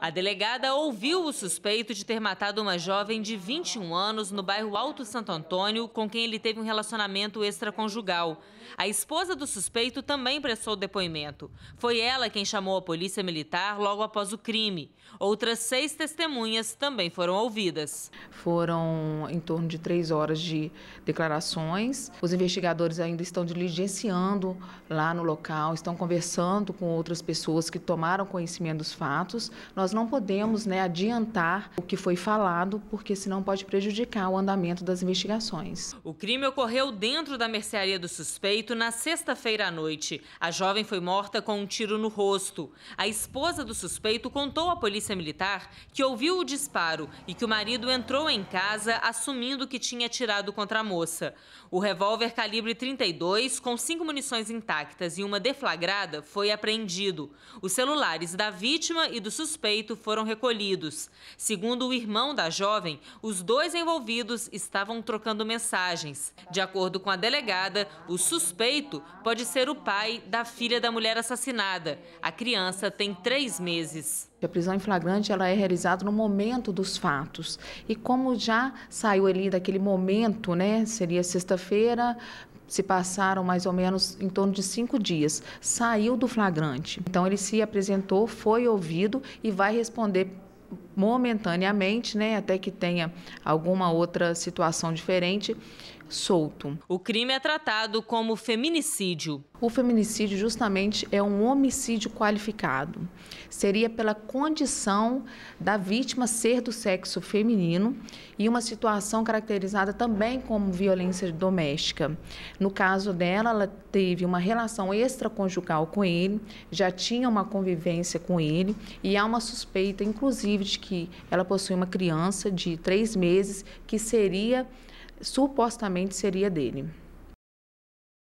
A delegada ouviu o suspeito de ter matado uma jovem de 21 anos no bairro Alto Santo Antônio, com quem ele teve um relacionamento extraconjugal. A esposa do suspeito também prestou depoimento. Foi ela quem chamou a polícia militar logo após o crime. Outras seis testemunhas também foram ouvidas. Foram em torno de três horas de declarações. Os investigadores ainda estão diligenciando lá no local, estão conversando com outras pessoas que tomaram conhecimento dos fatos nós não podemos né, adiantar o que foi falado, porque senão pode prejudicar o andamento das investigações. O crime ocorreu dentro da mercearia do suspeito na sexta-feira à noite. A jovem foi morta com um tiro no rosto. A esposa do suspeito contou à polícia militar que ouviu o disparo e que o marido entrou em casa assumindo que tinha atirado contra a moça. O revólver calibre 32, com cinco munições intactas e uma deflagrada, foi apreendido. Os celulares da vítima e do suspeito suspeito foram recolhidos. Segundo o irmão da jovem, os dois envolvidos estavam trocando mensagens. De acordo com a delegada, o suspeito pode ser o pai da filha da mulher assassinada. A criança tem três meses. A prisão em flagrante ela é realizada no momento dos fatos. E como já saiu ali daquele momento, né, seria sexta-feira, se passaram mais ou menos em torno de cinco dias, saiu do flagrante. Então ele se apresentou, foi ouvido e vai responder momentaneamente, né, até que tenha alguma outra situação diferente, solto. O crime é tratado como feminicídio. O feminicídio, justamente, é um homicídio qualificado. Seria pela condição da vítima ser do sexo feminino e uma situação caracterizada também como violência doméstica. No caso dela, ela teve uma relação extraconjugal com ele, já tinha uma convivência com ele e há uma suspeita, inclusive, de que ela possui uma criança de três meses que seria supostamente seria dele.